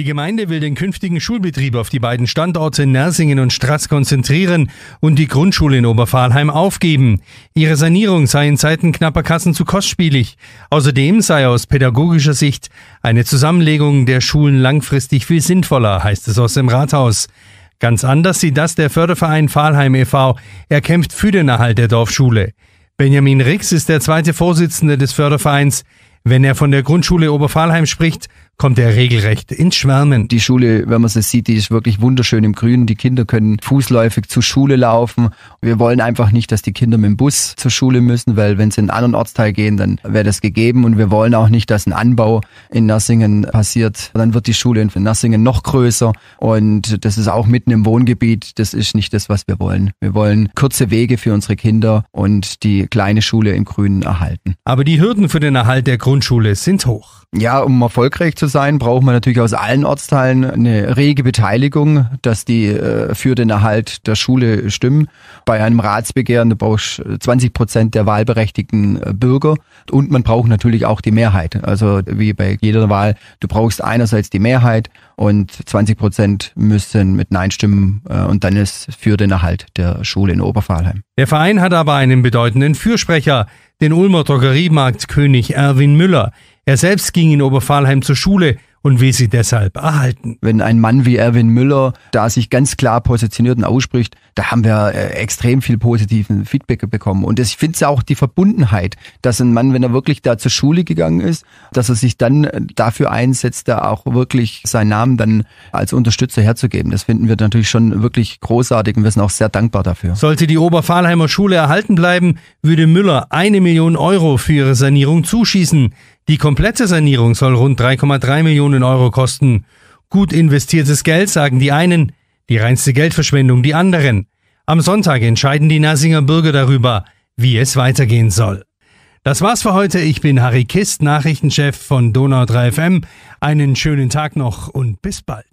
Die Gemeinde will den künftigen Schulbetrieb auf die beiden Standorte Nersingen und Straß konzentrieren und die Grundschule in Oberfahlheim aufgeben. Ihre Sanierung sei in Zeiten knapper Kassen zu kostspielig. Außerdem sei aus pädagogischer Sicht eine Zusammenlegung der Schulen langfristig viel sinnvoller, heißt es aus dem Rathaus. Ganz anders sieht das der Förderverein Fahlheim e.V. Er kämpft für den Erhalt der Dorfschule. Benjamin Rix ist der zweite Vorsitzende des Fördervereins. Wenn er von der Grundschule Oberfahlheim spricht, kommt er regelrecht ins Schwärmen. Die Schule, wenn man sie sieht, die ist wirklich wunderschön im Grünen. Die Kinder können fußläufig zur Schule laufen. Wir wollen einfach nicht, dass die Kinder mit dem Bus zur Schule müssen, weil wenn sie in einen anderen Ortsteil gehen, dann wäre das gegeben. Und wir wollen auch nicht, dass ein Anbau in Nassingen passiert. Dann wird die Schule in Nassingen noch größer. Und das ist auch mitten im Wohngebiet. Das ist nicht das, was wir wollen. Wir wollen kurze Wege für unsere Kinder und die kleine Schule im Grünen erhalten. Aber die Hürden für den Erhalt der Grundschule sind hoch. Ja, um erfolgreich zu sein, braucht man natürlich aus allen Ortsteilen eine rege Beteiligung, dass die äh, für den Erhalt der Schule stimmen. Bei einem Ratsbegehren brauchst du 20 Prozent der wahlberechtigten äh, Bürger und man braucht natürlich auch die Mehrheit. Also wie bei jeder Wahl, du brauchst einerseits die Mehrheit und 20 Prozent müssen mit Nein stimmen äh, und dann ist für den Erhalt der Schule in Oberfalheim. Der Verein hat aber einen bedeutenden Fürsprecher, den Ulmer Drogeriemarktkönig Erwin Müller. Er selbst ging in Oberfalheim zur Schule und will sie deshalb erhalten. Wenn ein Mann wie Erwin Müller da sich ganz klar positioniert und ausspricht, da haben wir äh, extrem viel positiven Feedback bekommen. Und das, ich finde es auch die Verbundenheit, dass ein Mann, wenn er wirklich da zur Schule gegangen ist, dass er sich dann dafür einsetzt, da auch wirklich seinen Namen dann als Unterstützer herzugeben. Das finden wir natürlich schon wirklich großartig und wir sind auch sehr dankbar dafür. Sollte die Oberfahlheimer Schule erhalten bleiben, würde Müller eine Million Euro für ihre Sanierung zuschießen. Die komplette Sanierung soll rund 3,3 Millionen Euro kosten. Gut investiertes Geld, sagen die einen, die reinste Geldverschwendung die anderen. Am Sonntag entscheiden die Nasinger Bürger darüber, wie es weitergehen soll. Das war's für heute. Ich bin Harry Kist, Nachrichtenchef von Donau 3 FM. Einen schönen Tag noch und bis bald.